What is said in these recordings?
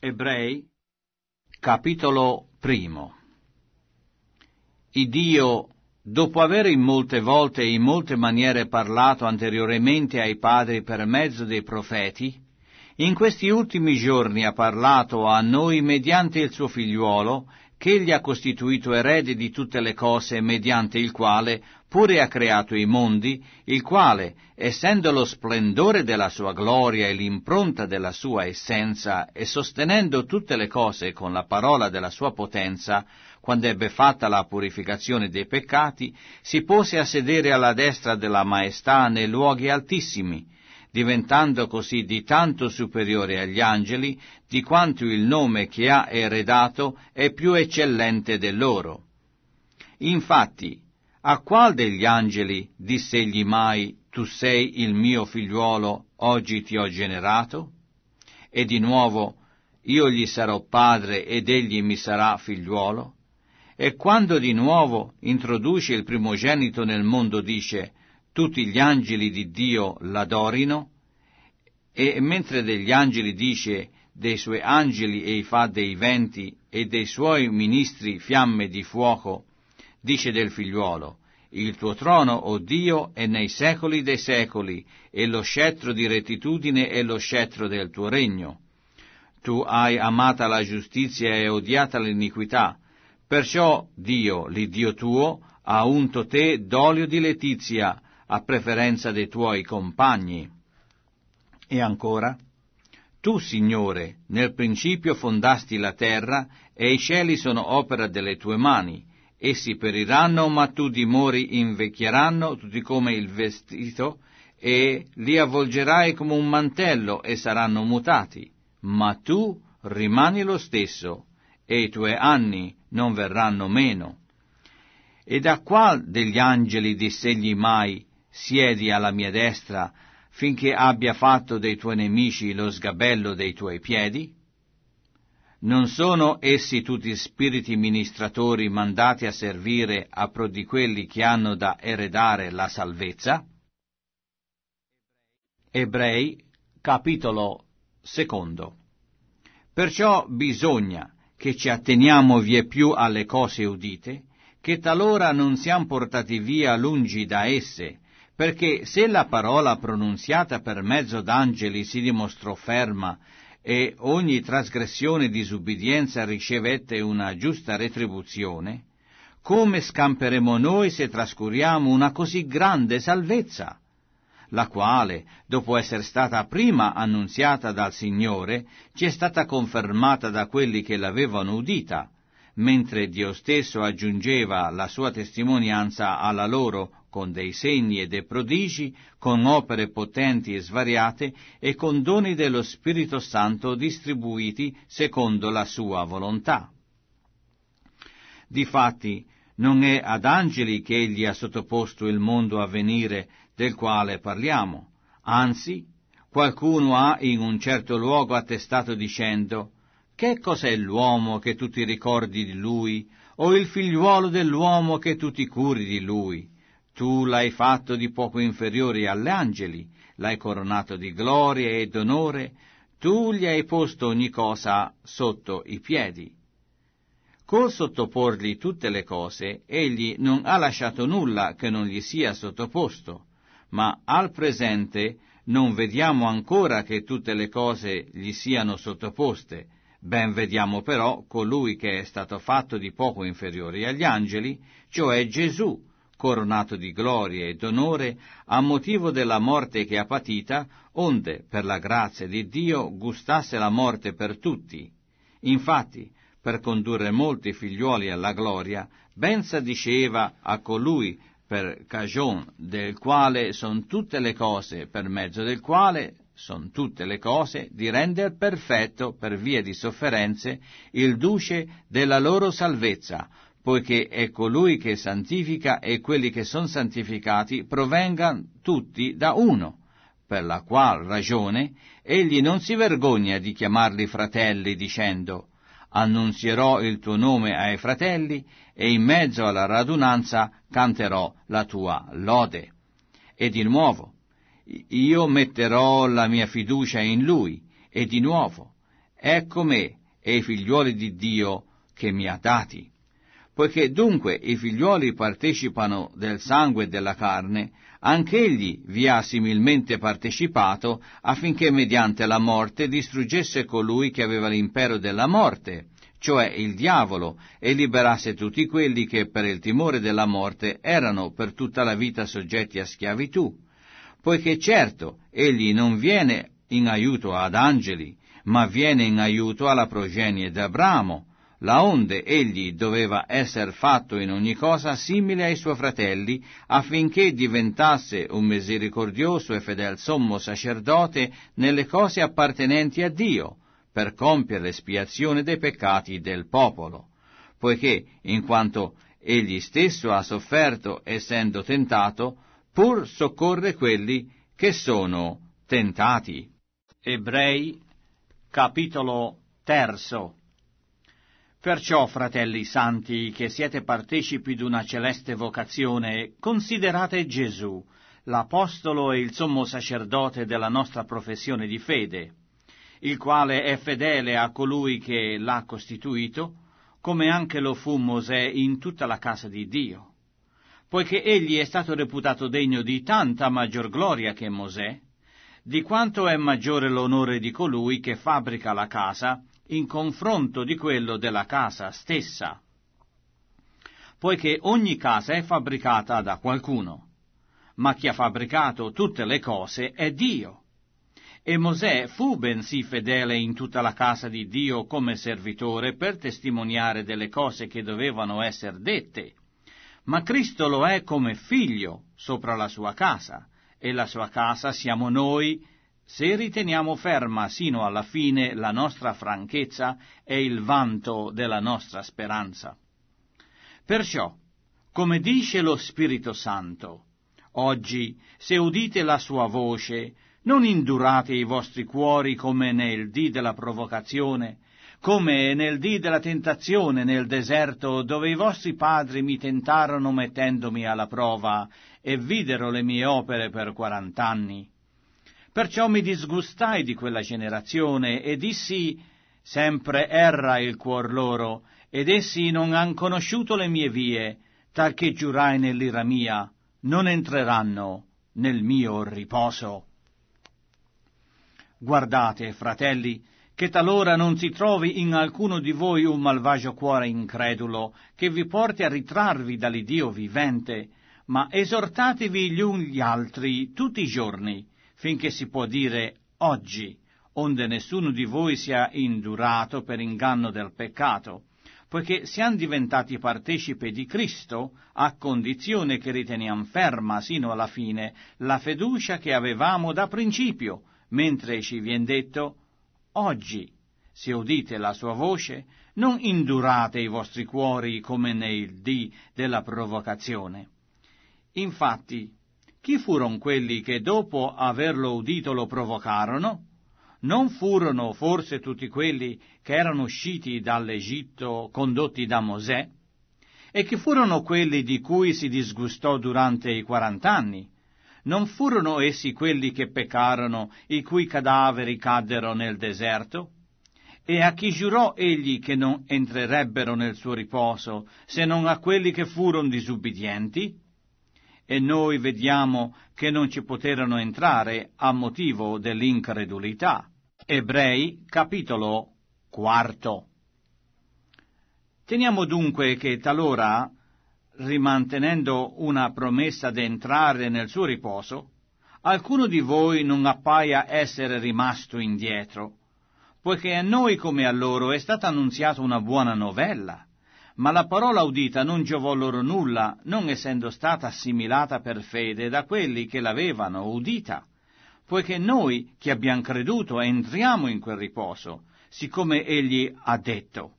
Ebrei, capitolo primo. Il Dio, dopo aver in molte volte e in molte maniere parlato anteriormente ai padri per mezzo dei profeti, in questi ultimi giorni ha parlato a noi mediante il suo figliuolo, ch'egli ha costituito erede di tutte le cose mediante il quale pure ha creato i mondi, il quale, essendo lo splendore della sua gloria e l'impronta della sua essenza, e sostenendo tutte le cose con la parola della sua potenza, quando ebbe fatta la purificazione dei peccati, si pose a sedere alla destra della maestà nei luoghi altissimi, diventando così di tanto superiore agli angeli, di quanto il nome che ha eredato è più eccellente del loro. Infatti, a qual degli angeli dissegli mai, tu sei il mio figliuolo, oggi ti ho generato? E di nuovo, io gli sarò padre ed egli mi sarà figliuolo? E quando di nuovo introduce il primogenito nel mondo dice, tutti gli angeli di Dio l'adorino, e mentre degli angeli dice dei suoi angeli e fa dei venti e dei suoi ministri fiamme di fuoco, dice del figliuolo, il tuo trono, o oh Dio, è nei secoli dei secoli, e lo scettro di rettitudine è lo scettro del tuo regno. Tu hai amata la giustizia e odiata l'iniquità, perciò Dio, l'Iddio tuo, ha unto te d'olio di letizia, a preferenza dei tuoi compagni. E ancora, tu, Signore, nel principio fondasti la terra e i cieli sono opera delle tue mani. Essi periranno, ma tu dimori invecchieranno, tutti come il vestito, e li avvolgerai come un mantello e saranno mutati. Ma tu rimani lo stesso, e i tuoi anni non verranno meno. E da qual degli angeli dissegli mai siedi alla mia destra finché abbia fatto dei tuoi nemici lo sgabello dei tuoi piedi? Non sono essi tutti spiriti ministratori mandati a servire a pro di quelli che hanno da eredare la salvezza? Ebrei capitolo secondo. Perciò bisogna che ci atteniamo vie più alle cose udite, che talora non siamo portati via lungi da esse, perché se la parola pronunziata per mezzo d'angeli si dimostrò ferma e ogni trasgressione e disubbidienza ricevette una giusta retribuzione, come scamperemo noi se trascuriamo una così grande salvezza? la quale, dopo essere stata prima annunziata dal Signore, ci è stata confermata da quelli che l'avevano udita, mentre Dio stesso aggiungeva la sua testimonianza alla loro con dei segni e dei prodigi, con opere potenti e svariate e con doni dello Spirito Santo distribuiti secondo la sua volontà. Difatti, non è ad angeli che egli ha sottoposto il mondo a venire del quale parliamo, anzi, qualcuno ha in un certo luogo attestato dicendo Che cos'è l'uomo che tu ti ricordi di lui, o il figliuolo dell'uomo che tu ti curi di lui? Tu l'hai fatto di poco inferiore agli angeli, l'hai coronato di gloria e d'onore, tu gli hai posto ogni cosa sotto i piedi. Col sottoporgli tutte le cose, egli non ha lasciato nulla che non gli sia sottoposto, ma al presente non vediamo ancora che tutte le cose gli siano sottoposte, ben vediamo però colui che è stato fatto di poco inferiore agli angeli, cioè Gesù, coronato di gloria e d'onore a motivo della morte che ha patita, onde, per la grazia di Dio, gustasse la morte per tutti. Infatti, per condurre molti figliuoli alla gloria, ben diceva a colui per cagion del quale sono tutte le cose, per mezzo del quale sono tutte le cose, di render perfetto per via di sofferenze il duce della loro salvezza, poiché è colui che santifica e quelli che sono santificati provengan tutti da uno, per la qual ragione egli non si vergogna di chiamarli fratelli dicendo annunzierò il tuo nome ai fratelli e in mezzo alla radunanza canterò la tua lode. E di nuovo, io metterò la mia fiducia in lui, e di nuovo, ecco me e i figliuoli di Dio che mi ha dati. Poiché dunque i figlioli partecipano del sangue e della carne, anch'egli vi ha similmente partecipato affinché mediante la morte distruggesse colui che aveva l'impero della morte, cioè il diavolo, e liberasse tutti quelli che per il timore della morte erano per tutta la vita soggetti a schiavitù, poiché certo egli non viene in aiuto ad angeli, ma viene in aiuto alla progenie d'Abramo laonde egli doveva essere fatto in ogni cosa simile ai suoi fratelli, affinché diventasse un misericordioso e fedel sommo sacerdote nelle cose appartenenti a Dio, per compiere l'espiazione dei peccati del popolo, poiché, in quanto egli stesso ha sofferto essendo tentato, pur soccorre quelli che sono tentati. Ebrei capitolo terzo Perciò, fratelli santi, che siete partecipi d'una celeste vocazione, considerate Gesù, l'Apostolo e il sommo sacerdote della nostra professione di fede, il quale è fedele a colui che l'ha costituito, come anche lo fu Mosè in tutta la casa di Dio. Poiché egli è stato reputato degno di tanta maggior gloria che Mosè, di quanto è maggiore l'onore di colui che fabbrica la casa, in confronto di quello della casa stessa, poiché ogni casa è fabbricata da qualcuno, ma chi ha fabbricato tutte le cose è Dio. E Mosè fu bensì fedele in tutta la casa di Dio come servitore per testimoniare delle cose che dovevano essere dette, ma Cristo lo è come figlio sopra la sua casa, e la sua casa siamo noi, se riteniamo ferma sino alla fine la nostra franchezza e il vanto della nostra speranza. Perciò, come dice lo Spirito Santo, oggi, se udite la sua voce, non indurate i vostri cuori come nel dì della provocazione, come nel dì della tentazione nel deserto, dove i vostri padri mi tentarono mettendomi alla prova e videro le mie opere per quarant'anni. Perciò mi disgustai di quella generazione e dissi, sempre erra il cuor loro, ed essi non han conosciuto le mie vie, tal che giurai nell'ira mia, non entreranno nel mio riposo. Guardate, fratelli, che talora non si trovi in alcuno di voi un malvagio cuore incredulo, che vi porti a ritrarvi dall'Iddio vivente, ma esortatevi gli uni gli altri tutti i giorni, finché si può dire oggi, onde nessuno di voi sia indurato per inganno del peccato, poiché siamo diventati partecipe di Cristo a condizione che riteniamo ferma sino alla fine la fiducia che avevamo da principio, mentre ci viene detto oggi, se udite la sua voce, non indurate i vostri cuori come nel dì della provocazione. Infatti, chi furono quelli che dopo averlo udito lo provocarono? Non furono forse tutti quelli che erano usciti dall'Egitto condotti da Mosè? E chi furono quelli di cui si disgustò durante i quarant'anni? Non furono essi quelli che peccarono, i cui cadaveri caddero nel deserto? E a chi giurò egli che non entrerebbero nel suo riposo, se non a quelli che furono disubbidienti? e noi vediamo che non ci poterono entrare a motivo dell'incredulità. Ebrei capitolo quarto. Teniamo dunque che talora, rimantenendo una promessa d'entrare nel suo riposo, alcuno di voi non appaia essere rimasto indietro, poiché a noi come a loro è stata annunziata una buona novella. Ma la parola udita non giovò loro nulla, non essendo stata assimilata per fede da quelli che l'avevano udita, poiché noi che abbiamo creduto entriamo in quel riposo, siccome egli ha detto,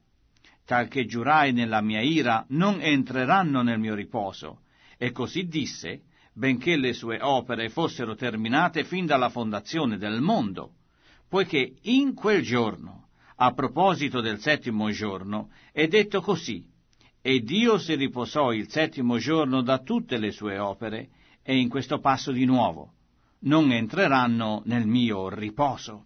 tal che giurai nella mia ira, non entreranno nel mio riposo. E così disse, benché le sue opere fossero terminate fin dalla fondazione del mondo, poiché in quel giorno a proposito del settimo giorno, è detto così, e Dio si riposò il settimo giorno da tutte le sue opere, e in questo passo di nuovo, non entreranno nel mio riposo.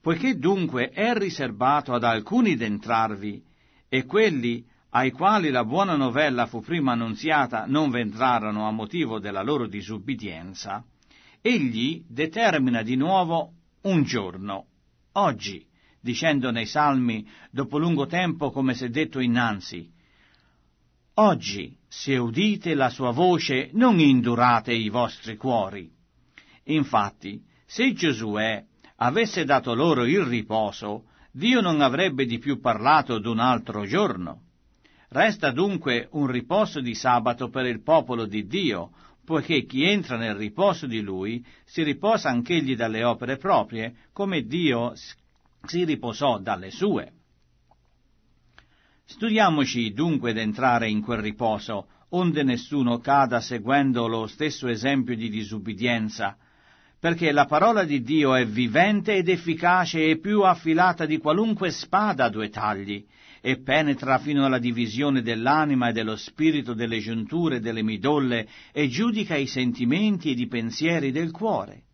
Poiché dunque è riservato ad alcuni d'entrarvi, e quelli ai quali la buona novella fu prima annunziata non v'entrarono a motivo della loro disubbidienza, egli determina di nuovo un giorno, oggi, dicendo nei salmi, dopo lungo tempo come si è detto innanzi, Oggi, se udite la sua voce, non indurate i vostri cuori. Infatti, se Giosuè avesse dato loro il riposo, Dio non avrebbe di più parlato d'un altro giorno. Resta dunque un riposo di sabato per il popolo di Dio, poiché chi entra nel riposo di Lui si riposa anch'egli dalle opere proprie, come Dio si riposò dalle sue. Studiamoci dunque d'entrare in quel riposo, onde nessuno cada seguendo lo stesso esempio di disubbidienza, perché la parola di Dio è vivente ed efficace e più affilata di qualunque spada a due tagli, e penetra fino alla divisione dell'anima e dello spirito, delle giunture e delle midolle, e giudica i sentimenti ed i pensieri del cuore.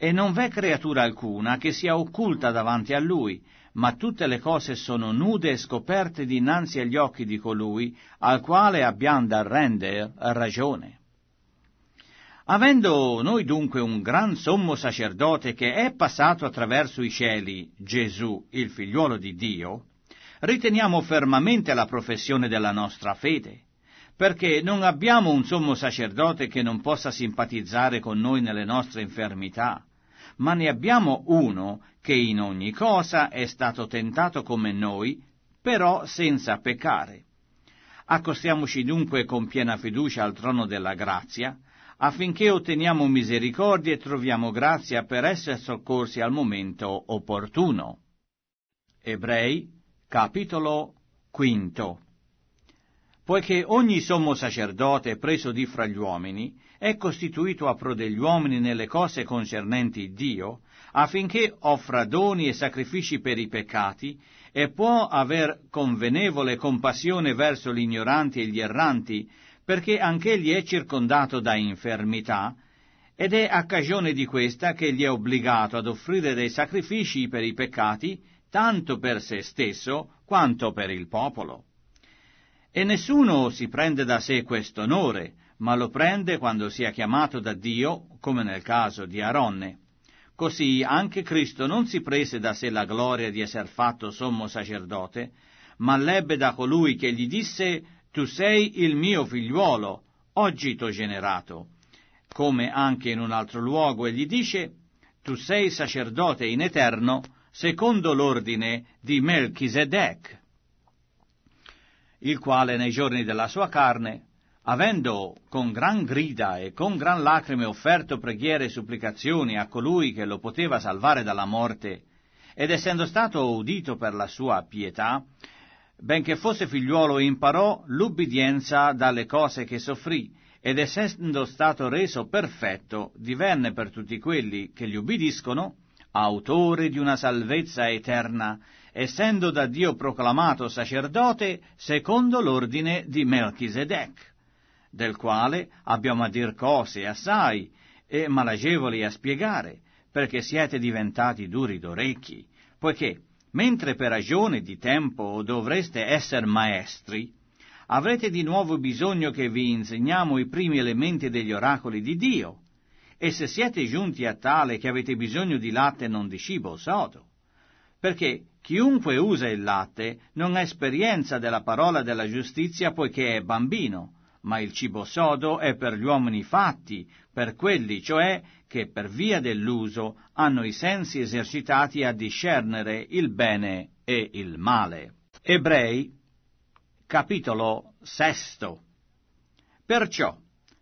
E non v'è creatura alcuna che sia occulta davanti a lui, ma tutte le cose sono nude e scoperte dinanzi agli occhi di colui al quale abbiamo da rendere ragione. Avendo noi dunque un gran sommo sacerdote che è passato attraverso i cieli, Gesù, il figliuolo di Dio, riteniamo fermamente la professione della nostra fede, perché non abbiamo un sommo sacerdote che non possa simpatizzare con noi nelle nostre infermità, ma ne abbiamo uno che in ogni cosa è stato tentato come noi, però senza peccare. Accostiamoci dunque con piena fiducia al trono della grazia, affinché otteniamo misericordia e troviamo grazia per essere soccorsi al momento opportuno. Ebrei, capitolo quinto. Poiché ogni sommo sacerdote preso di fra gli uomini, è costituito a pro degli uomini nelle cose concernenti Dio, affinché offra doni e sacrifici per i peccati, e può aver convenevole compassione verso gli ignoranti e gli erranti, perché anch'egli è circondato da infermità, ed è a cagione di questa che gli è obbligato ad offrire dei sacrifici per i peccati, tanto per se stesso quanto per il popolo. E nessuno si prende da sé quest'onore, ma lo prende quando sia chiamato da Dio, come nel caso di Aronne. Così anche Cristo non si prese da sé la gloria di esser fatto sommo sacerdote, ma l'ebbe da colui che gli disse Tu sei il mio figliuolo, oggi t'ho generato. Come anche in un altro luogo egli dice Tu sei sacerdote in eterno, secondo l'ordine di Melchisedec, il quale nei giorni della sua carne avendo con gran grida e con gran lacrime offerto preghiere e supplicazioni a colui che lo poteva salvare dalla morte, ed essendo stato udito per la sua pietà, benché fosse figliuolo imparò l'ubbidienza dalle cose che soffrì, ed essendo stato reso perfetto, divenne per tutti quelli che gli ubbidiscono autore di una salvezza eterna, essendo da Dio proclamato sacerdote secondo l'ordine di Melchisedec del quale abbiamo a dir cose assai e malagevoli a spiegare, perché siete diventati duri d'orecchi, poiché, mentre per ragione di tempo dovreste essere maestri, avrete di nuovo bisogno che vi insegniamo i primi elementi degli oracoli di Dio, e se siete giunti a tale che avete bisogno di latte non di cibo sodo, perché chiunque usa il latte non ha esperienza della parola della giustizia poiché è bambino, ma il cibo sodo è per gli uomini fatti, per quelli cioè che per via dell'uso hanno i sensi esercitati a discernere il bene e il male. Ebrei capitolo sesto. Perciò,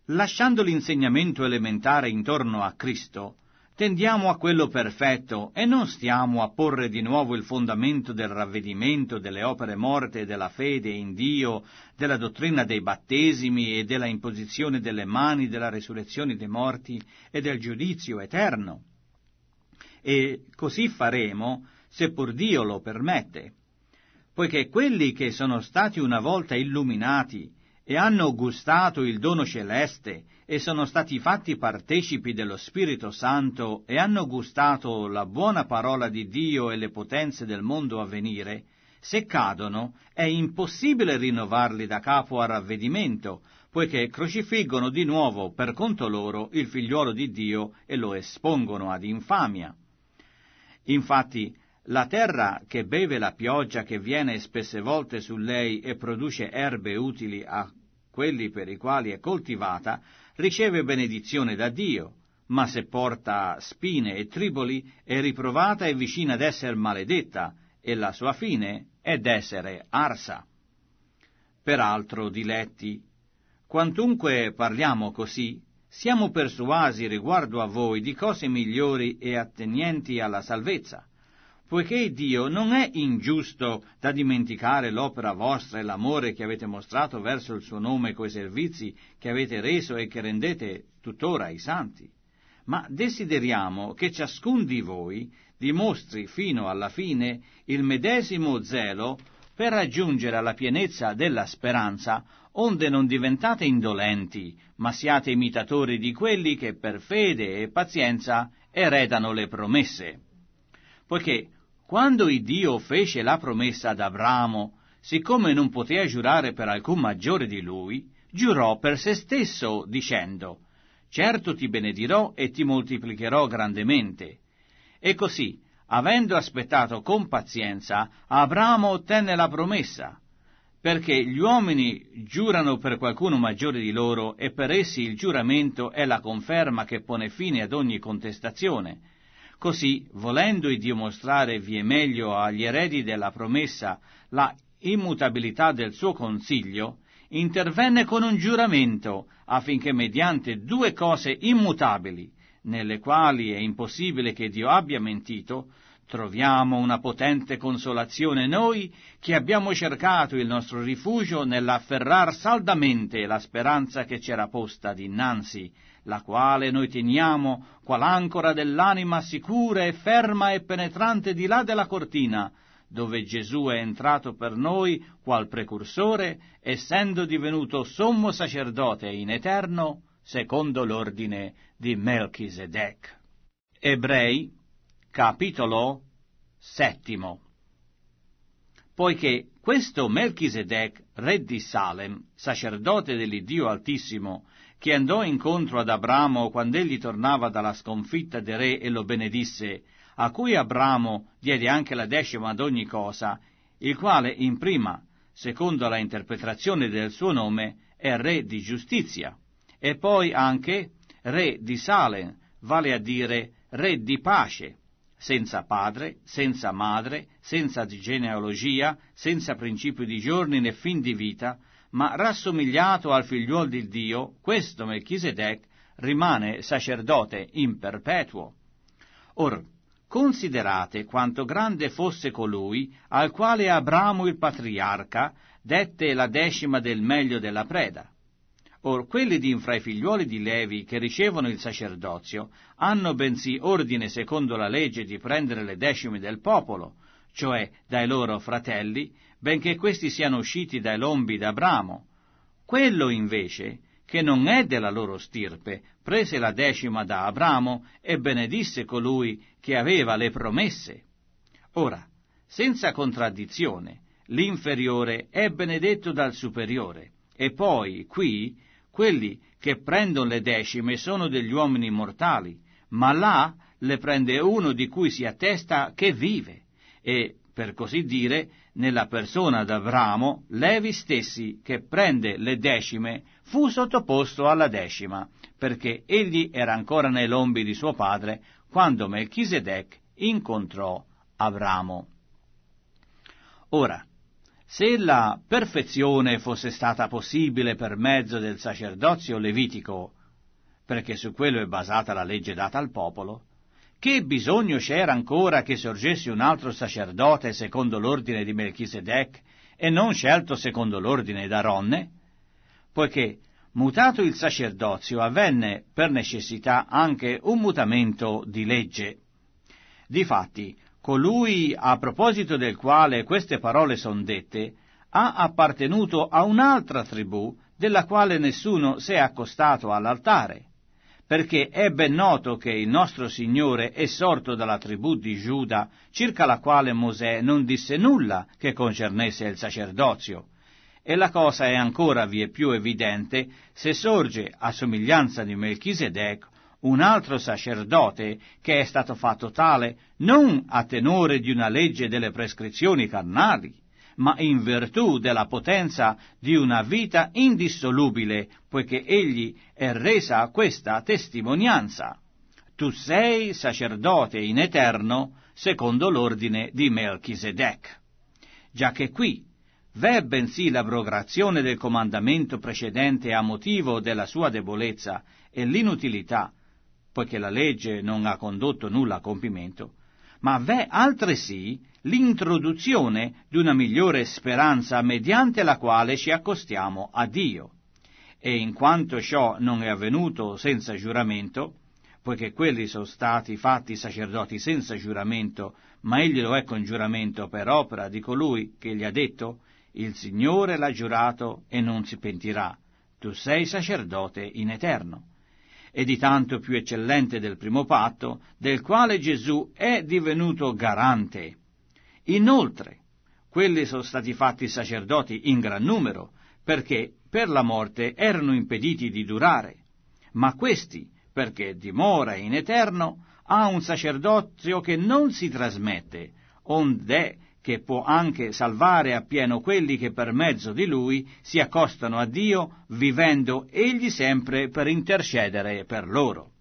lasciando l'insegnamento elementare intorno a Cristo, tendiamo a quello perfetto e non stiamo a porre di nuovo il fondamento del ravvedimento, delle opere morte, e della fede in Dio, della dottrina dei battesimi e della imposizione delle mani, della resurrezione dei morti e del giudizio eterno. E così faremo, seppur Dio lo permette, poiché quelli che sono stati una volta illuminati e hanno gustato il dono celeste e sono stati fatti partecipi dello Spirito Santo e hanno gustato la buona parola di Dio e le potenze del mondo a venire, se cadono è impossibile rinnovarli da capo a ravvedimento, poiché crocifiggono di nuovo per conto loro il figliuolo di Dio e lo espongono ad infamia. Infatti, la terra che beve la pioggia che viene spesse volte su lei e produce erbe utili a quelli per i quali è coltivata, riceve benedizione da Dio, ma se porta spine e triboli è riprovata e vicina ad essere maledetta, e la sua fine è d'essere arsa. Peraltro, diletti, quantunque parliamo così, siamo persuasi riguardo a voi di cose migliori e attenienti alla salvezza, poiché Dio non è ingiusto da dimenticare l'opera vostra e l'amore che avete mostrato verso il suo nome coi servizi che avete reso e che rendete tuttora ai santi. Ma desideriamo che ciascun di voi dimostri fino alla fine il medesimo zelo per raggiungere alla pienezza della speranza, onde non diventate indolenti, ma siate imitatori di quelli che per fede e pazienza eredano le promesse. Poiché quando Dio fece la promessa ad Abramo, siccome non poteva giurare per alcun maggiore di lui, giurò per se stesso dicendo, Certo ti benedirò e ti moltiplicherò grandemente. E così, avendo aspettato con pazienza, Abramo ottenne la promessa, perché gli uomini giurano per qualcuno maggiore di loro e per essi il giuramento è la conferma che pone fine ad ogni contestazione Così, volendo Dio mostrare vie meglio agli eredi della promessa la immutabilità del suo consiglio, intervenne con un giuramento affinché mediante due cose immutabili, nelle quali è impossibile che Dio abbia mentito, troviamo una potente consolazione noi che abbiamo cercato il nostro rifugio nell'afferrar saldamente la speranza che c'era posta dinanzi la quale noi teniamo qual ancora dell'anima sicura e ferma e penetrante di là della cortina, dove Gesù è entrato per noi qual precursore, essendo divenuto sommo sacerdote in eterno, secondo l'ordine di Melchisedec. Ebrei, capitolo settimo. Poiché questo Melchisedec, re di Salem, sacerdote dell'Iddio Altissimo, che andò incontro ad Abramo quando egli tornava dalla sconfitta del re e lo benedisse, a cui Abramo diede anche la decima ad ogni cosa, il quale in prima, secondo la interpretazione del suo nome, è re di giustizia, e poi anche re di Salem, vale a dire re di pace, senza padre, senza madre, senza genealogia, senza principio di giorni né fin di vita, ma rassomigliato al figliuol di Dio, questo Melchisedec rimane sacerdote in perpetuo. Or, considerate quanto grande fosse colui al quale Abramo il patriarca dette la decima del meglio della preda. Or quelli di infra i figliuoli di Levi che ricevono il sacerdozio hanno bensì ordine secondo la legge di prendere le decime del popolo, cioè dai loro fratelli, benché questi siano usciti dai lombi d'Abramo. Quello invece, che non è della loro stirpe, prese la decima da Abramo e benedisse colui che aveva le promesse. Ora, senza contraddizione, l'inferiore è benedetto dal superiore, e poi, qui, quelli che prendono le decime sono degli uomini mortali, ma là le prende uno di cui si attesta che vive, e per così dire, nella persona d'Avramo, Levi stessi, che prende le decime, fu sottoposto alla decima, perché egli era ancora nei lombi di suo padre quando Melchisedec incontrò Avramo. Ora, se la perfezione fosse stata possibile per mezzo del sacerdozio levitico, perché su quello è basata la legge data al popolo, che bisogno c'era ancora che sorgesse un altro sacerdote secondo l'ordine di Melchisedec e non scelto secondo l'ordine d'Aronne? Poiché, mutato il sacerdozio, avvenne per necessità anche un mutamento di legge. Difatti, colui a proposito del quale queste parole sono dette, ha appartenuto a un'altra tribù della quale nessuno si è accostato all'altare perché è ben noto che il nostro Signore è sorto dalla tribù di Giuda, circa la quale Mosè non disse nulla che concernesse il sacerdozio. E la cosa è ancora vie più evidente se sorge, a somiglianza di Melchisedec, un altro sacerdote che è stato fatto tale non a tenore di una legge delle prescrizioni carnali, ma in virtù della potenza di una vita indissolubile, poiché egli è resa questa testimonianza. Tu sei sacerdote in eterno, secondo l'ordine di Melchisedec. Già che qui v'è bensì l'abrogazione del comandamento precedente a motivo della sua debolezza e l'inutilità, poiché la legge non ha condotto nulla a compimento, ma v'è altresì l'introduzione di una migliore speranza mediante la quale ci accostiamo a Dio. E in quanto ciò non è avvenuto senza giuramento, poiché quelli sono stati fatti sacerdoti senza giuramento, ma egli lo è con giuramento per opera di colui che gli ha detto, il Signore l'ha giurato e non si pentirà, tu sei sacerdote in eterno e di tanto più eccellente del primo patto, del quale Gesù è divenuto garante. Inoltre, quelli sono stati fatti sacerdoti in gran numero, perché per la morte erano impediti di durare, ma questi, perché dimora in eterno, ha un sacerdozio che non si trasmette, onde che può anche salvare appieno quelli che per mezzo di lui si accostano a Dio, vivendo egli sempre per intercedere per loro.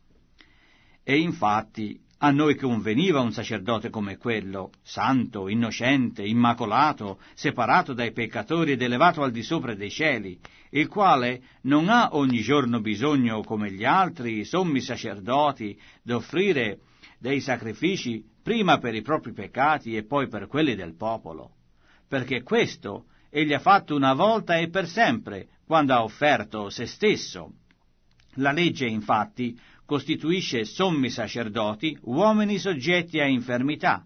E infatti a noi conveniva un sacerdote come quello, santo, innocente, immacolato, separato dai peccatori ed elevato al di sopra dei cieli, il quale non ha ogni giorno bisogno, come gli altri sommi sacerdoti, d'offrire dei sacrifici prima per i propri peccati e poi per quelli del popolo, perché questo egli ha fatto una volta e per sempre quando ha offerto se stesso. La legge infatti costituisce sommi sacerdoti uomini soggetti a infermità,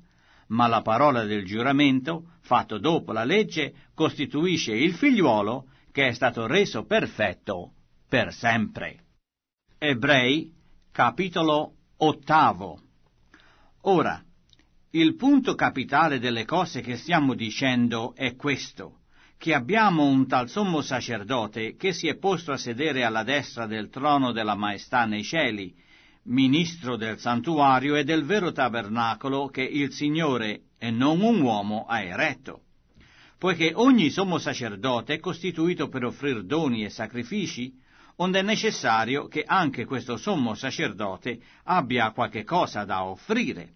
ma la parola del giuramento, fatto dopo la legge, costituisce il figliuolo che è stato reso perfetto per sempre. Ebrei, capitolo ottavo. Ora, il punto capitale delle cose che stiamo dicendo è questo, che abbiamo un tal sommo sacerdote che si è posto a sedere alla destra del trono della maestà nei cieli, ministro del santuario e del vero tabernacolo che il Signore e non un uomo ha eretto. Poiché ogni sommo sacerdote è costituito per offrir doni e sacrifici, onde è necessario che anche questo sommo sacerdote abbia qualche cosa da offrire.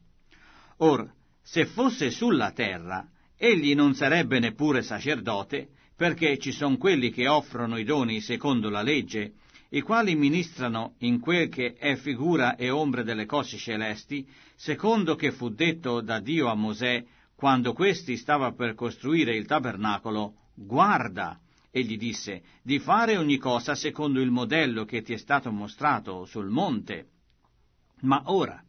Or, se fosse sulla terra, egli non sarebbe neppure sacerdote, perché ci sono quelli che offrono i doni secondo la legge, i quali ministrano in quel che è figura e ombra delle cose celesti, secondo che fu detto da Dio a Mosè quando questi stava per costruire il tabernacolo, guarda, e gli disse di fare ogni cosa secondo il modello che ti è stato mostrato sul monte. Ma ora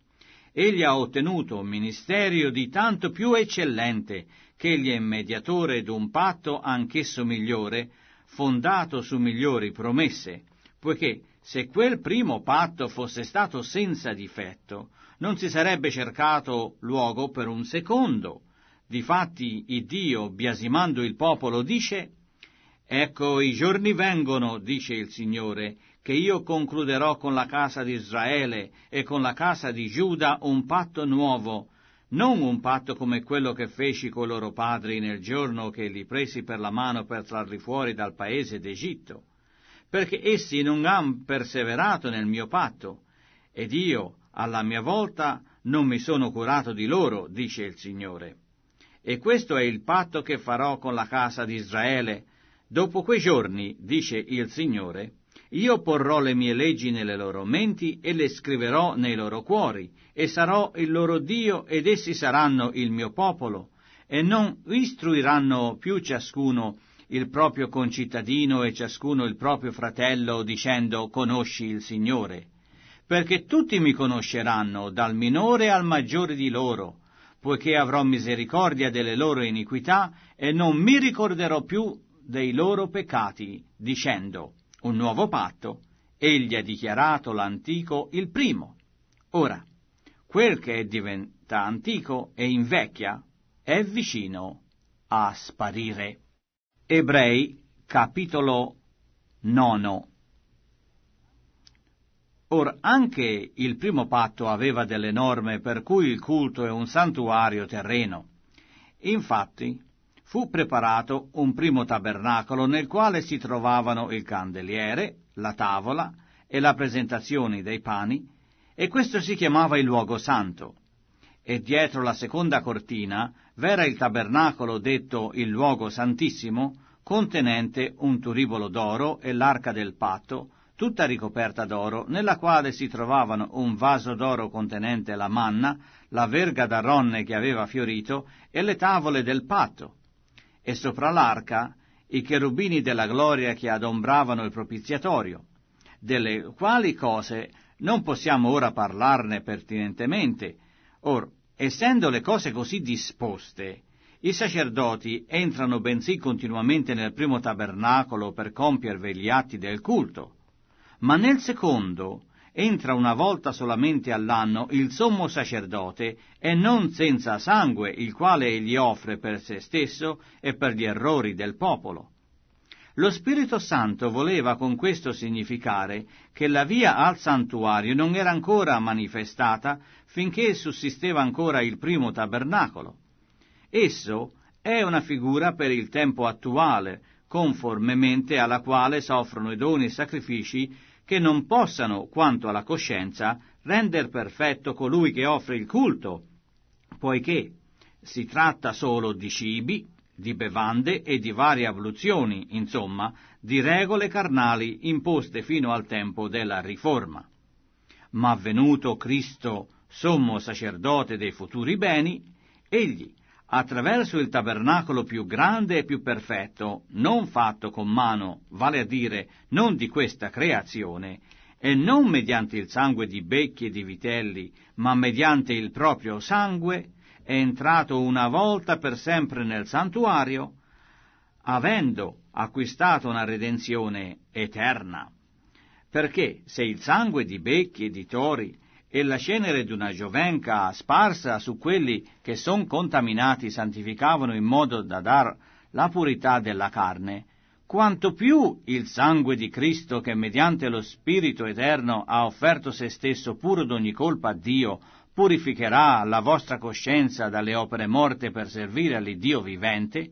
egli ha ottenuto un ministero di tanto più eccellente che egli è mediatore d'un patto anch'esso migliore, fondato su migliori promesse, poiché se quel primo patto fosse stato senza difetto, non si sarebbe cercato luogo per un secondo. Difatti, il Dio, biasimando il popolo, dice Ecco, i giorni vengono, dice il Signore, che io concluderò con la casa di Israele e con la casa di Giuda un patto nuovo, non un patto come quello che feci coi loro padri nel giorno che li presi per la mano per trarli fuori dal paese d'Egitto, perché essi non han perseverato nel mio patto, ed io, alla mia volta, non mi sono curato di loro, dice il Signore. E questo è il patto che farò con la casa di Israele, Dopo quei giorni, dice il Signore, io porrò le mie leggi nelle loro menti e le scriverò nei loro cuori, e sarò il loro Dio ed essi saranno il mio popolo, e non istruiranno più ciascuno il proprio concittadino e ciascuno il proprio fratello dicendo conosci il Signore, perché tutti mi conosceranno, dal minore al maggiore di loro, poiché avrò misericordia delle loro iniquità e non mi ricorderò più dei loro peccati, dicendo, un nuovo patto, egli ha dichiarato l'antico il primo. Ora, quel che diventa antico e invecchia è vicino a sparire. Ebrei capitolo 9 Or anche il primo patto aveva delle norme per cui il culto è un santuario terreno. Infatti, fu preparato un primo tabernacolo nel quale si trovavano il candeliere, la tavola e la presentazione dei pani, e questo si chiamava il luogo santo. E dietro la seconda cortina v'era il tabernacolo detto il luogo santissimo, contenente un turibolo d'oro e l'arca del patto, tutta ricoperta d'oro, nella quale si trovavano un vaso d'oro contenente la manna, la verga d'aronne che aveva fiorito e le tavole del patto, e sopra l'arca i cherubini della gloria che adombravano il propiziatorio, delle quali cose non possiamo ora parlarne pertinentemente. Or, essendo le cose così disposte, i sacerdoti entrano bensì continuamente nel primo tabernacolo per compiervi gli atti del culto, ma nel secondo entra una volta solamente all'anno il sommo sacerdote, e non senza sangue, il quale egli offre per se stesso e per gli errori del popolo. Lo Spirito Santo voleva con questo significare che la via al santuario non era ancora manifestata finché sussisteva ancora il primo tabernacolo. Esso è una figura per il tempo attuale, conformemente alla quale soffrono i doni e sacrifici che non possano, quanto alla coscienza, render perfetto colui che offre il culto, poiché si tratta solo di cibi, di bevande e di varie abluzioni, insomma, di regole carnali imposte fino al tempo della riforma. Ma venuto Cristo, sommo sacerdote dei futuri beni, egli, attraverso il tabernacolo più grande e più perfetto, non fatto con mano, vale a dire non di questa creazione, e non mediante il sangue di becchi e di vitelli, ma mediante il proprio sangue, è entrato una volta per sempre nel santuario, avendo acquistato una redenzione eterna. Perché se il sangue di becchi e di tori e la cenere di una giovenca sparsa su quelli che son contaminati santificavano in modo da dar la purità della carne, quanto più il sangue di Cristo che mediante lo Spirito eterno ha offerto se stesso puro d'ogni colpa a Dio, purificherà la vostra coscienza dalle opere morte per servire all'Iddio vivente?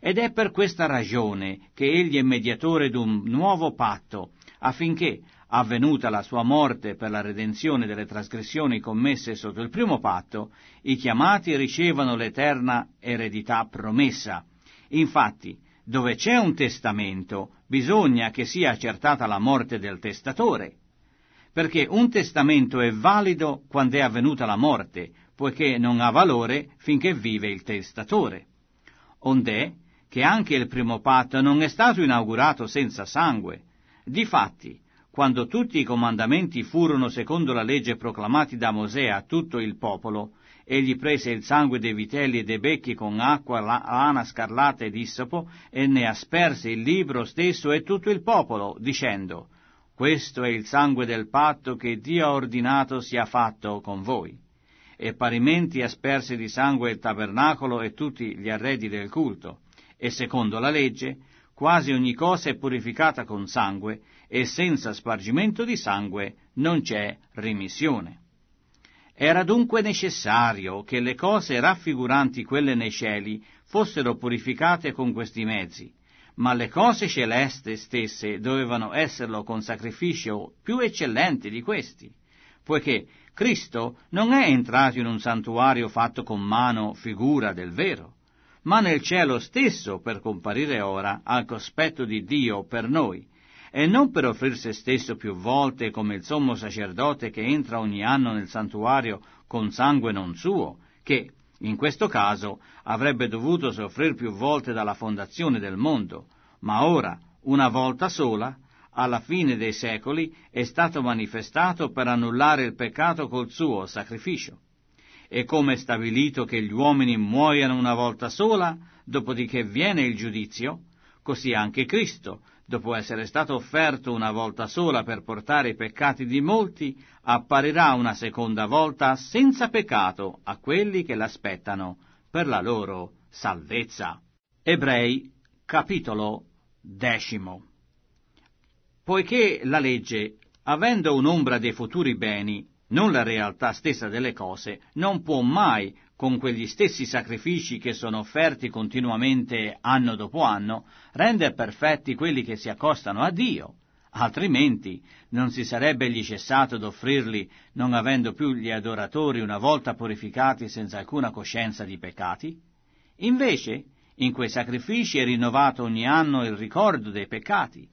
Ed è per questa ragione che egli è mediatore d'un nuovo patto, affinché, avvenuta la sua morte per la redenzione delle trasgressioni commesse sotto il primo patto, i chiamati ricevono l'eterna eredità promessa. Infatti, dove c'è un testamento, bisogna che sia accertata la morte del testatore. Perché un testamento è valido quando è avvenuta la morte, poiché non ha valore finché vive il testatore. Ond'è che anche il primo patto non è stato inaugurato senza sangue. Difatti, quando tutti i comandamenti furono secondo la legge proclamati da Mosè a tutto il popolo, egli prese il sangue dei vitelli e dei becchi con acqua, lana scarlata ed issopo, e ne asperse il libro stesso e tutto il popolo, dicendo, Questo è il sangue del patto che Dio ha ordinato sia fatto con voi. E parimenti asperse di sangue il tabernacolo e tutti gli arredi del culto. E secondo la legge, quasi ogni cosa è purificata con sangue, e senza spargimento di sangue non c'è remissione. Era dunque necessario che le cose raffiguranti quelle nei cieli fossero purificate con questi mezzi, ma le cose celeste stesse dovevano esserlo con sacrificio più eccellente di questi, poiché Cristo non è entrato in un santuario fatto con mano figura del vero, ma nel cielo stesso per comparire ora al cospetto di Dio per noi, e non per offrir se stesso più volte come il sommo sacerdote che entra ogni anno nel santuario con sangue non suo, che, in questo caso, avrebbe dovuto soffrir più volte dalla fondazione del mondo, ma ora, una volta sola, alla fine dei secoli, è stato manifestato per annullare il peccato col suo sacrificio. E come è stabilito che gli uomini muoiano una volta sola, dopodiché viene il giudizio, così anche Cristo dopo essere stato offerto una volta sola per portare i peccati di molti, apparirà una seconda volta senza peccato a quelli che l'aspettano per la loro salvezza. Ebrei capitolo decimo. Poiché la legge, avendo un'ombra dei futuri beni, non la realtà stessa delle cose, non può mai con quegli stessi sacrifici che sono offerti continuamente anno dopo anno, rende perfetti quelli che si accostano a Dio, altrimenti non si sarebbegli cessato d'offrirli, non avendo più gli adoratori una volta purificati senza alcuna coscienza di peccati? Invece, in quei sacrifici è rinnovato ogni anno il ricordo dei peccati,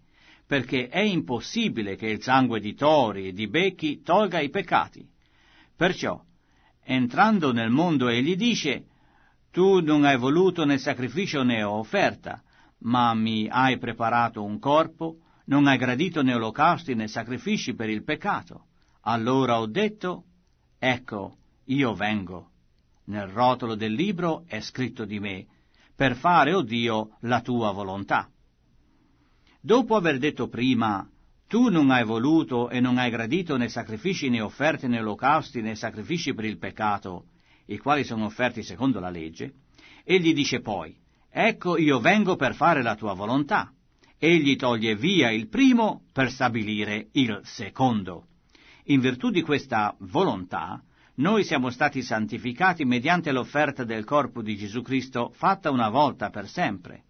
perché è impossibile che il sangue di tori e di becchi tolga i peccati. Perciò, Entrando nel mondo e gli dice, tu non hai voluto né sacrificio né offerta, ma mi hai preparato un corpo, non hai gradito né olocausti né sacrifici per il peccato. Allora ho detto, ecco, io vengo. Nel rotolo del libro è scritto di me, per fare, o oh Dio, la tua volontà. Dopo aver detto prima, tu non hai voluto e non hai gradito né sacrifici né offerte né olocausti né sacrifici per il peccato, i quali sono offerti secondo la legge. Egli dice poi, Ecco io vengo per fare la tua volontà. Egli toglie via il primo per stabilire il secondo. In virtù di questa volontà, noi siamo stati santificati mediante l'offerta del corpo di Gesù Cristo fatta una volta per sempre.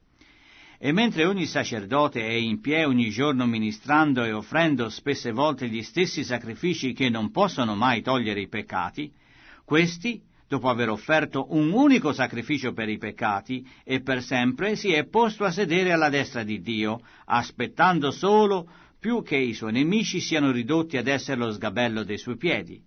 E mentre ogni sacerdote è in piedi ogni giorno ministrando e offrendo spesse volte gli stessi sacrifici che non possono mai togliere i peccati, questi, dopo aver offerto un unico sacrificio per i peccati e per sempre, si è posto a sedere alla destra di Dio, aspettando solo più che i suoi nemici siano ridotti ad essere lo sgabello dei suoi piedi.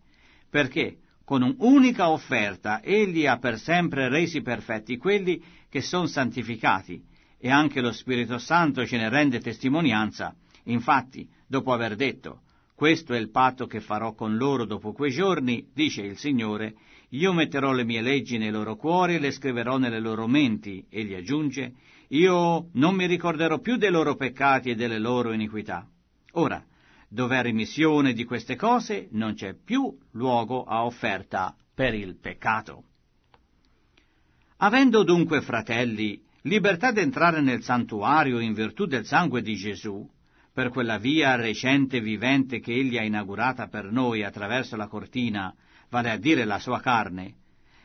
Perché? con un'unica offerta egli ha per sempre resi perfetti quelli che sono santificati, e anche lo Spirito Santo ce ne rende testimonianza. Infatti, dopo aver detto, questo è il patto che farò con loro dopo quei giorni, dice il Signore, io metterò le mie leggi nei loro cuori e le scriverò nelle loro menti, e gli aggiunge, io non mi ricorderò più dei loro peccati e delle loro iniquità. Ora, dov'è remissione di queste cose, non c'è più luogo a offerta per il peccato. Avendo dunque, fratelli, libertà d'entrare nel santuario in virtù del sangue di Gesù, per quella via recente e vivente che egli ha inaugurata per noi attraverso la cortina, vale a dire la sua carne,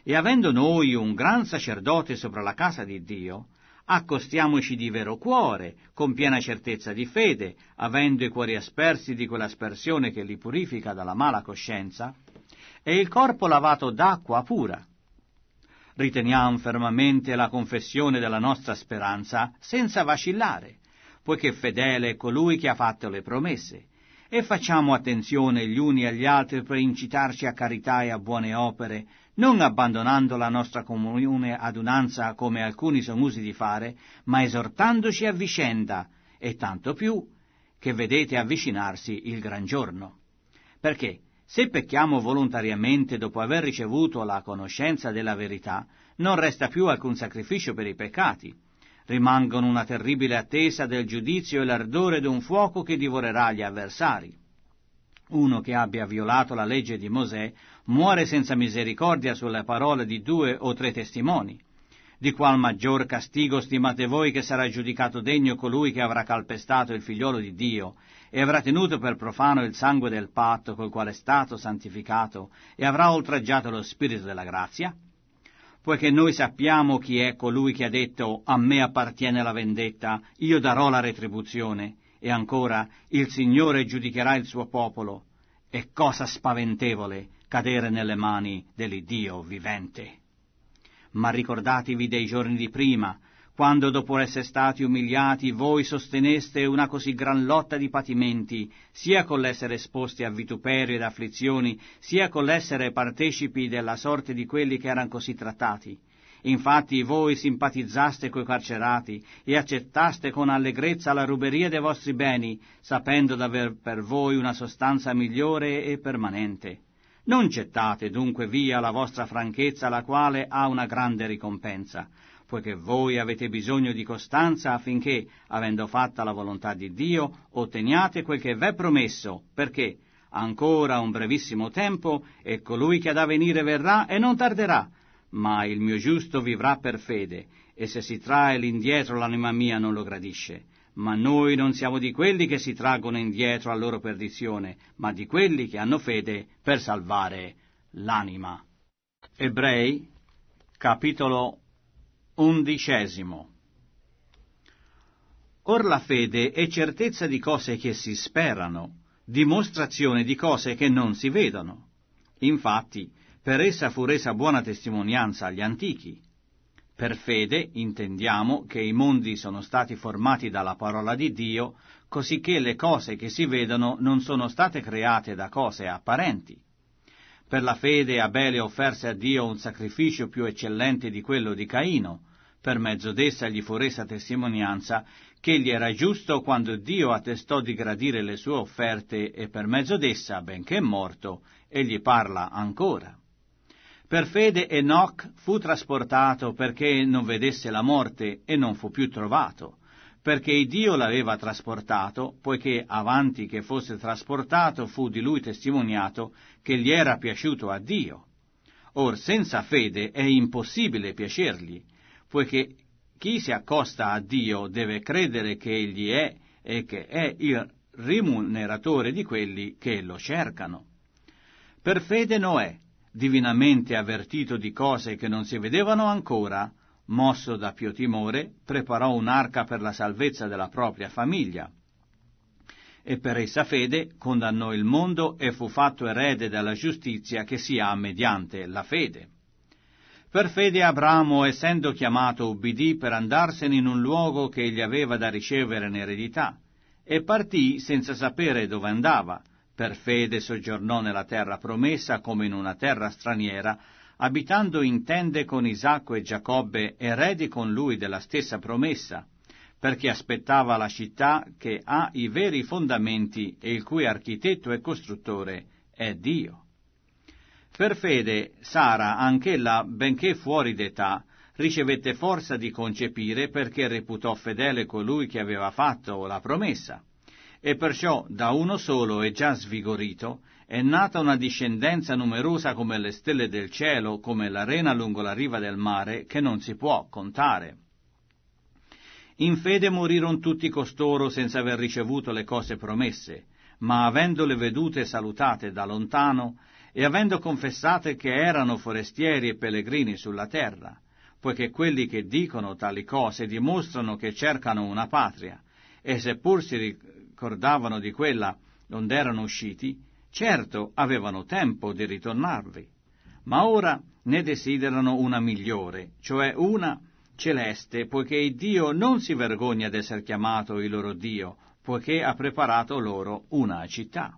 e avendo noi un gran sacerdote sopra la casa di Dio, accostiamoci di vero cuore, con piena certezza di fede, avendo i cuori aspersi di quell'aspersione che li purifica dalla mala coscienza, e il corpo lavato d'acqua pura riteniamo fermamente la confessione della nostra speranza senza vacillare, poiché fedele è colui che ha fatto le promesse. E facciamo attenzione gli uni agli altri per incitarci a carità e a buone opere, non abbandonando la nostra comune adunanza come alcuni sono usi di fare, ma esortandoci a vicenda, e tanto più che vedete avvicinarsi il gran giorno. Perché se pecchiamo volontariamente dopo aver ricevuto la conoscenza della verità, non resta più alcun sacrificio per i peccati. Rimangono una terribile attesa del giudizio e l'ardore d'un fuoco che divorerà gli avversari. Uno che abbia violato la legge di Mosè muore senza misericordia sulle parole di due o tre testimoni. Di qual maggior castigo stimate voi che sarà giudicato degno colui che avrà calpestato il figliolo di Dio e avrà tenuto per profano il sangue del patto col quale è stato santificato e avrà oltraggiato lo spirito della grazia? Poiché noi sappiamo chi è colui che ha detto a me appartiene la vendetta, io darò la retribuzione, e ancora il Signore giudicherà il suo popolo. E cosa spaventevole cadere nelle mani dell'Iddio vivente. Ma ricordatevi dei giorni di prima, quando dopo essere stati umiliati voi sosteneste una così gran lotta di patimenti, sia con l'essere esposti a vituperi ed afflizioni, sia con l'essere partecipi della sorte di quelli che erano così trattati. Infatti voi simpatizzaste coi carcerati e accettaste con allegrezza la ruberia dei vostri beni, sapendo d'aver per voi una sostanza migliore e permanente. Non gettate dunque via la vostra franchezza, la quale ha una grande ricompensa poiché voi avete bisogno di costanza affinché, avendo fatta la volontà di Dio, otteniate quel che v'è promesso, perché ancora un brevissimo tempo e colui che ha da venire verrà e non tarderà, ma il mio giusto vivrà per fede, e se si trae l'indietro l'anima mia non lo gradisce. Ma noi non siamo di quelli che si traggono indietro a loro perdizione, ma di quelli che hanno fede per salvare l'anima. Ebrei, capitolo Undicesimo. Or la fede è certezza di cose che si sperano, dimostrazione di cose che non si vedono. Infatti, per essa fu resa buona testimonianza agli antichi. Per fede intendiamo che i mondi sono stati formati dalla parola di Dio, cosicché le cose che si vedono non sono state create da cose apparenti. Per la fede Abele offerse a Dio un sacrificio più eccellente di quello di Caino, per mezzo d'essa gli fu resa testimonianza che egli era giusto quando Dio attestò di gradire le sue offerte e per mezzo d'essa, benché morto, egli parla ancora. Per fede Enoch fu trasportato perché non vedesse la morte e non fu più trovato, perché Dio l'aveva trasportato, poiché avanti che fosse trasportato fu di lui testimoniato che gli era piaciuto a Dio. Or senza fede è impossibile piacergli, poiché chi si accosta a Dio deve credere che Egli è e che è il rimuneratore di quelli che lo cercano. Per fede Noè, divinamente avvertito di cose che non si vedevano ancora, mosso da più timore, preparò un'arca per la salvezza della propria famiglia. E per essa fede condannò il mondo e fu fatto erede della giustizia che si ha mediante la fede. Per fede Abramo, essendo chiamato, ubbidì per andarsene in un luogo che gli aveva da ricevere in eredità, e partì senza sapere dove andava. Per fede soggiornò nella terra promessa come in una terra straniera, abitando in tende con Isacco e Giacobbe, eredi con lui della stessa promessa, perché aspettava la città che ha i veri fondamenti e il cui architetto e costruttore è Dio. Per fede Sara, anch'ella, benché fuori d'età, ricevette forza di concepire perché reputò fedele colui che aveva fatto la promessa. E perciò da uno solo e già svigorito è nata una discendenza numerosa come le stelle del cielo, come l'arena lungo la riva del mare, che non si può contare. In fede morirono tutti costoro senza aver ricevuto le cose promesse, ma avendole vedute e salutate da lontano, e avendo confessate che erano forestieri e pellegrini sulla terra, poiché quelli che dicono tali cose dimostrano che cercano una patria, e seppur si ricordavano di quella donde erano usciti, certo avevano tempo di ritornarvi. Ma ora ne desiderano una migliore, cioè una celeste, poiché il Dio non si vergogna d'essere chiamato il loro Dio, poiché ha preparato loro una città.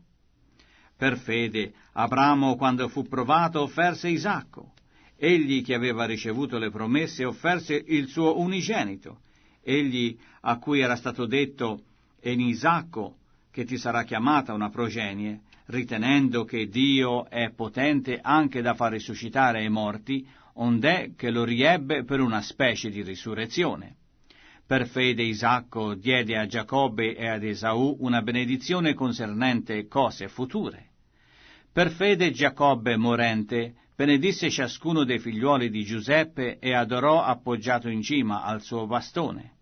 Per fede Abramo, quando fu provato, offerse Isacco. Egli che aveva ricevuto le promesse offerse il suo unigenito. Egli a cui era stato detto è in Isacco che ti sarà chiamata una progenie, ritenendo che Dio è potente anche da far risuscitare i morti, ond'è che lo riebbe per una specie di risurrezione. Per fede Isacco diede a Giacobbe e ad Esaù una benedizione concernente cose future. Per fede Giacobbe morente benedisse ciascuno dei figliuoli di Giuseppe e adorò appoggiato in cima al suo bastone.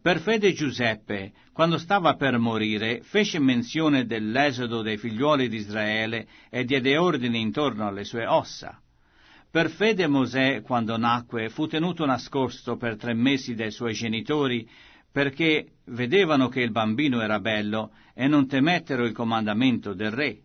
Per fede Giuseppe, quando stava per morire, fece menzione dell'esodo dei figliuoli di Israele e diede ordini intorno alle sue ossa. Per fede Mosè, quando nacque, fu tenuto nascosto per tre mesi dai suoi genitori, perché vedevano che il bambino era bello e non temettero il comandamento del re.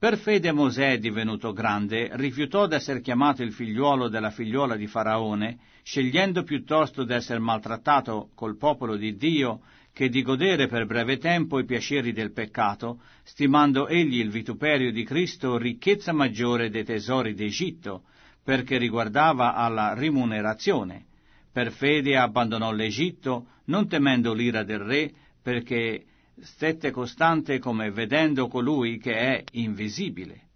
Per fede Mosè, divenuto grande, rifiutò d'essere chiamato il figliuolo della figliuola di Faraone, scegliendo piuttosto d'essere maltrattato col popolo di Dio che di godere per breve tempo i piaceri del peccato, stimando egli il vituperio di Cristo ricchezza maggiore dei tesori d'Egitto, perché riguardava alla rimunerazione. Per fede abbandonò l'Egitto, non temendo l'ira del re, perché stette costante come vedendo colui che è invisibile.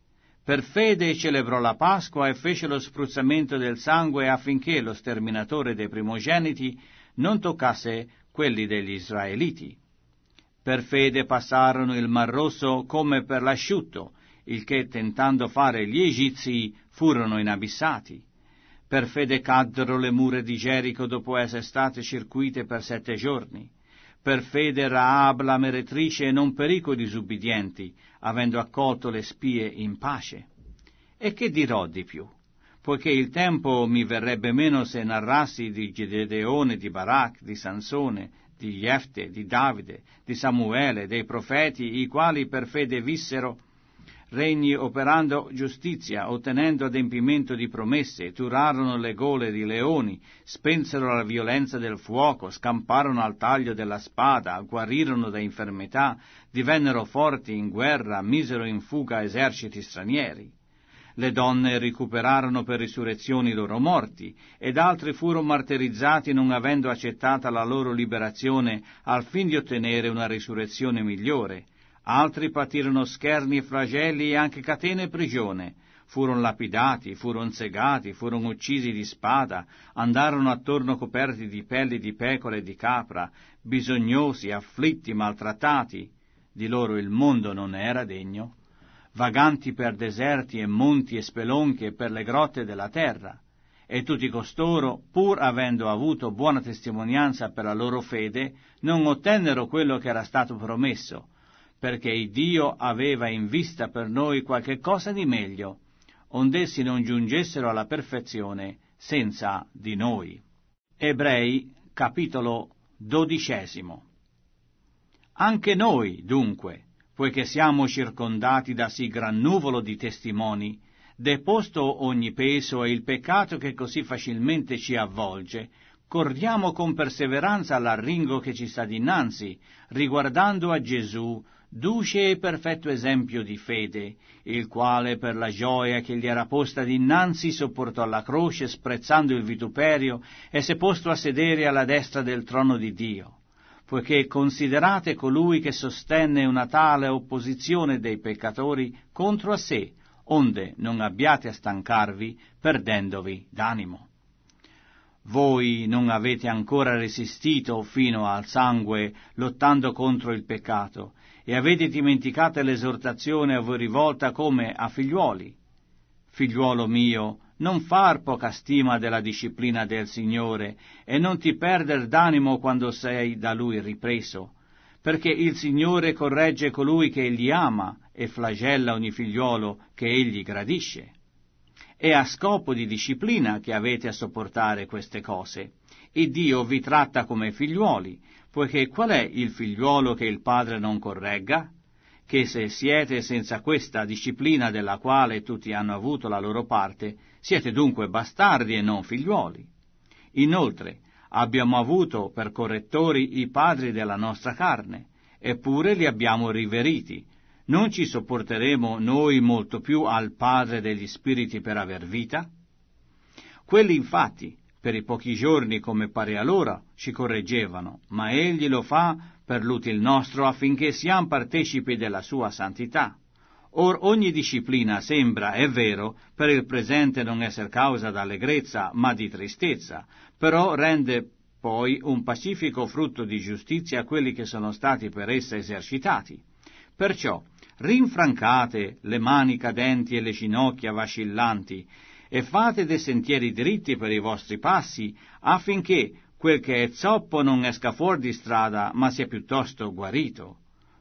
Per fede celebrò la Pasqua e fece lo spruzzamento del sangue affinché lo sterminatore dei primogeniti non toccasse quelli degli israeliti. Per fede passarono il Mar Rosso come per l'asciutto, il che tentando fare gli egizi furono inabissati. Per fede caddero le mura di Gerico dopo essere state circuite per sette giorni. Per fede Raab la meretrice non perico i disubbidienti, avendo accolto le spie in pace. E che dirò di più? Poiché il tempo mi verrebbe meno se narrassi di Gedeone, di Barak, di Sansone, di Jefte, di Davide, di Samuele, dei profeti, i quali per fede vissero regni operando giustizia, ottenendo adempimento di promesse, turarono le gole di leoni, spensero la violenza del fuoco, scamparono al taglio della spada, guarirono da infermità, divennero forti in guerra, misero in fuga eserciti stranieri. Le donne recuperarono per risurrezione i loro morti, ed altri furono martirizzati non avendo accettata la loro liberazione al fin di ottenere una risurrezione migliore, Altri patirono scherni e flagelli e anche catene e prigione. Furono lapidati, furono segati, furono uccisi di spada, andarono attorno coperti di pelli di pecore e di capra, bisognosi, afflitti, maltrattati. Di loro il mondo non era degno. Vaganti per deserti e monti e spelonche e per le grotte della terra e tutti costoro, pur avendo avuto buona testimonianza per la loro fede, non ottennero quello che era stato promesso, perché Dio aveva in vista per noi qualche cosa di meglio, ond'essi non giungessero alla perfezione senza di noi. Ebrei capitolo dodicesimo. Anche noi, dunque, poiché siamo circondati da sì gran nuvolo di testimoni, deposto ogni peso e il peccato che così facilmente ci avvolge, corriamo con perseveranza all'arringo che ci sta dinanzi, riguardando a Gesù, duce e perfetto esempio di fede, il quale per la gioia che gli era posta dinanzi sopportò la croce, sprezzando il vituperio, e si è posto a sedere alla destra del trono di Dio. Poiché considerate colui che sostenne una tale opposizione dei peccatori contro a sé, onde non abbiate a stancarvi perdendovi d'animo. Voi non avete ancora resistito fino al sangue lottando contro il peccato, e avete dimenticato l'esortazione a voi rivolta come a figliuoli. Figliuolo mio, non far poca stima della disciplina del Signore e non ti perder d'animo quando sei da Lui ripreso, perché il Signore corregge colui che Egli ama e flagella ogni figliuolo che Egli gradisce. È a scopo di disciplina che avete a sopportare queste cose e Dio vi tratta come figliuoli, poiché qual è il figliuolo che il padre non corregga? Che se siete senza questa disciplina della quale tutti hanno avuto la loro parte, siete dunque bastardi e non figliuoli. Inoltre, abbiamo avuto per correttori i padri della nostra carne, eppure li abbiamo riveriti. Non ci sopporteremo noi molto più al Padre degli Spiriti per aver vita? Quelli infatti per i pochi giorni come pare allora, ci correggevano, ma egli lo fa per l'util nostro affinché siamo partecipi della sua santità. Or ogni disciplina sembra, è vero, per il presente non essere causa d'allegrezza, ma di tristezza, però rende poi un pacifico frutto di giustizia a quelli che sono stati per essa esercitati. Perciò, rinfrancate le mani cadenti e le ginocchia vacillanti, e fate dei sentieri dritti per i vostri passi, affinché quel che è zoppo non esca fuori di strada, ma sia piuttosto guarito.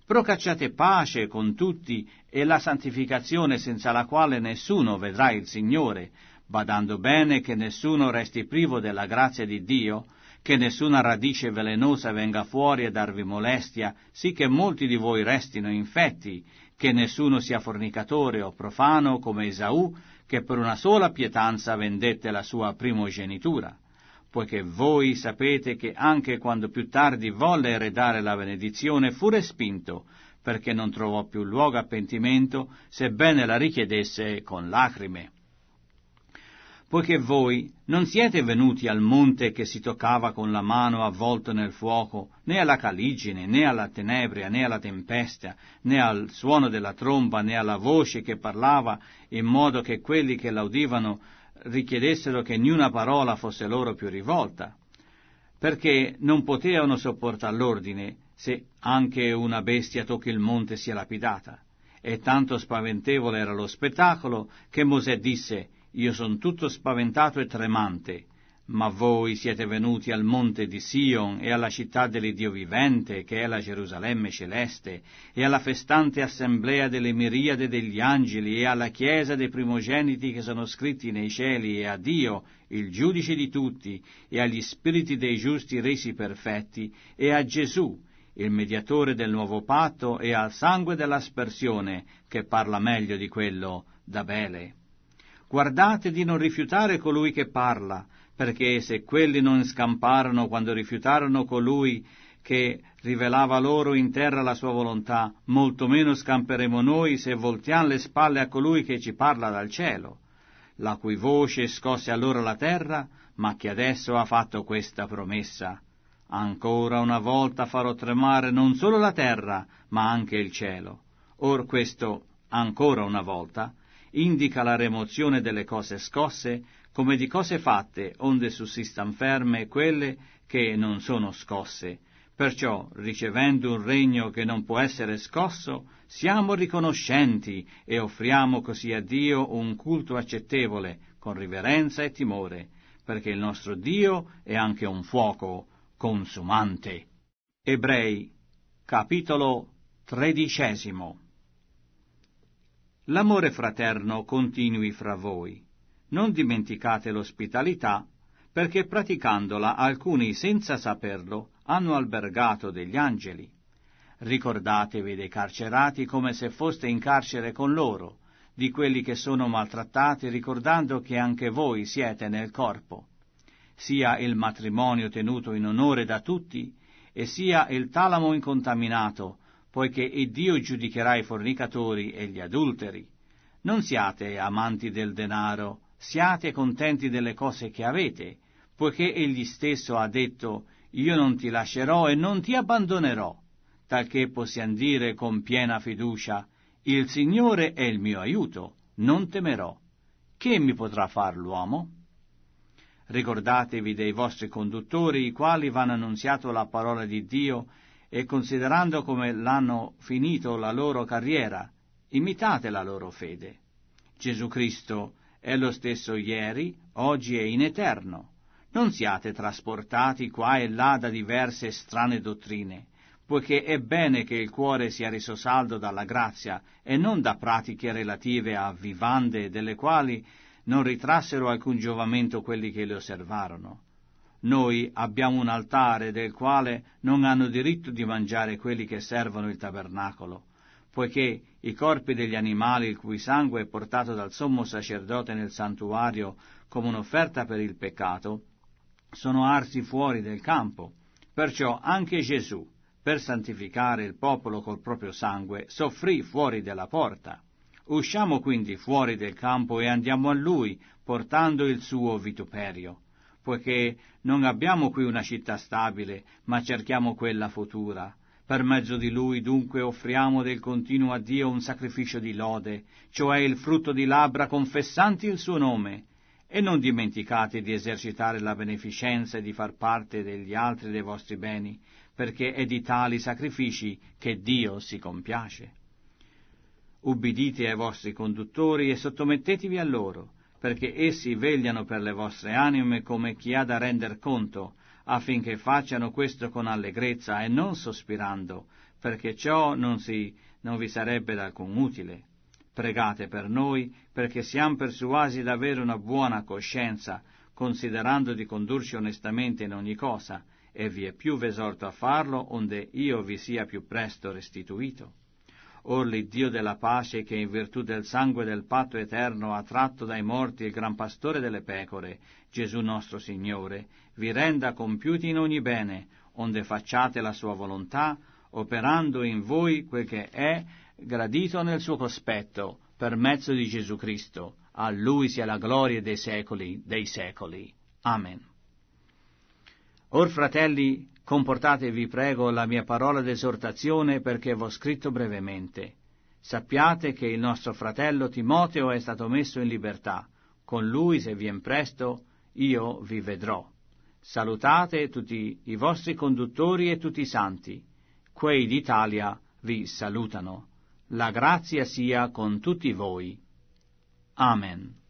Procacciate pace con tutti e la santificazione senza la quale nessuno vedrà il Signore, badando bene che nessuno resti privo della grazia di Dio, che nessuna radice velenosa venga fuori a darvi molestia, sì che molti di voi restino infetti, che nessuno sia fornicatore o profano come Esaù, che per una sola pietanza vendette la sua primogenitura, poiché voi sapete che anche quando più tardi volle eredare la benedizione fu respinto, perché non trovò più luogo a pentimento, sebbene la richiedesse con lacrime poiché voi non siete venuti al monte che si toccava con la mano avvolto nel fuoco, né alla caligine, né alla tenebria, né alla tempesta, né al suono della tromba, né alla voce che parlava, in modo che quelli che l'audivano richiedessero che niuna parola fosse loro più rivolta, perché non potevano sopportare l'ordine se anche una bestia tocchi il monte sia lapidata. E tanto spaventevole era lo spettacolo che Mosè disse io sono tutto spaventato e tremante. Ma voi siete venuti al monte di Sion e alla città dell'Idio vivente, che è la Gerusalemme celeste, e alla festante assemblea delle miriade degli angeli, e alla chiesa dei primogeniti che sono scritti nei cieli, e a Dio, il giudice di tutti, e agli spiriti dei giusti resi perfetti, e a Gesù, il mediatore del nuovo patto, e al sangue dell'aspersione, che parla meglio di quello d'Abele. Guardate di non rifiutare colui che parla, perché se quelli non scamparono quando rifiutarono colui che rivelava loro in terra la sua volontà, molto meno scamperemo noi se voltiamo le spalle a colui che ci parla dal cielo, la cui voce scosse allora la terra, ma che adesso ha fatto questa promessa. Ancora una volta farò tremare non solo la terra, ma anche il cielo. Or questo ancora una volta indica la remozione delle cose scosse come di cose fatte onde sussistan ferme quelle che non sono scosse. Perciò, ricevendo un regno che non può essere scosso, siamo riconoscenti e offriamo così a Dio un culto accettevole, con riverenza e timore, perché il nostro Dio è anche un fuoco consumante. Ebrei, capitolo tredicesimo. L'amore fraterno continui fra voi. Non dimenticate l'ospitalità, perché praticandola alcuni senza saperlo hanno albergato degli angeli. Ricordatevi dei carcerati come se foste in carcere con loro, di quelli che sono maltrattati ricordando che anche voi siete nel corpo. Sia il matrimonio tenuto in onore da tutti, e sia il talamo incontaminato, poiché Dio giudicherà i fornicatori e gli adulteri. Non siate amanti del denaro, siate contenti delle cose che avete, poiché egli stesso ha detto, io non ti lascerò e non ti abbandonerò, talché possiamo dire con piena fiducia, il Signore è il mio aiuto, non temerò. Che mi potrà far l'uomo? Ricordatevi dei vostri conduttori, i quali vanno annunziato la parola di Dio e considerando come l'hanno finito la loro carriera, imitate la loro fede. Gesù Cristo è lo stesso ieri, oggi e in eterno. Non siate trasportati qua e là da diverse strane dottrine, poiché è bene che il cuore sia reso saldo dalla grazia e non da pratiche relative a vivande delle quali non ritrassero alcun giovamento quelli che le osservarono. Noi abbiamo un altare del quale non hanno diritto di mangiare quelli che servono il tabernacolo, poiché i corpi degli animali il cui sangue è portato dal sommo sacerdote nel santuario come un'offerta per il peccato, sono arsi fuori del campo. Perciò anche Gesù, per santificare il popolo col proprio sangue, soffrì fuori della porta. Usciamo quindi fuori del campo e andiamo a lui, portando il suo vituperio poiché non abbiamo qui una città stabile, ma cerchiamo quella futura. Per mezzo di lui dunque offriamo del continuo a Dio un sacrificio di lode, cioè il frutto di labbra confessanti il suo nome. E non dimenticate di esercitare la beneficenza e di far parte degli altri dei vostri beni, perché è di tali sacrifici che Dio si compiace. Ubbidite ai vostri conduttori e sottomettetevi a loro, perché essi vegliano per le vostre anime come chi ha da render conto, affinché facciano questo con allegrezza e non sospirando, perché ciò non, si, non vi sarebbe d'alcun utile. Pregate per noi, perché siamo persuasi d'avere una buona coscienza, considerando di condurci onestamente in ogni cosa, e vi è più v'esorto a farlo, onde io vi sia più presto restituito. Or l'Iddio della pace, che in virtù del sangue del patto eterno ha tratto dai morti il gran pastore delle pecore, Gesù nostro Signore, vi renda compiuti in ogni bene, onde facciate la sua volontà, operando in voi quel che è gradito nel suo cospetto, per mezzo di Gesù Cristo. A Lui sia la gloria dei secoli dei secoli. Amen. Or fratelli, Comportatevi, prego, la mia parola d'esortazione perché v'ho scritto brevemente. Sappiate che il nostro fratello Timoteo è stato messo in libertà. Con lui, se vien presto, io vi vedrò. Salutate tutti i vostri conduttori e tutti i santi. Quei d'Italia vi salutano. La grazia sia con tutti voi. Amen.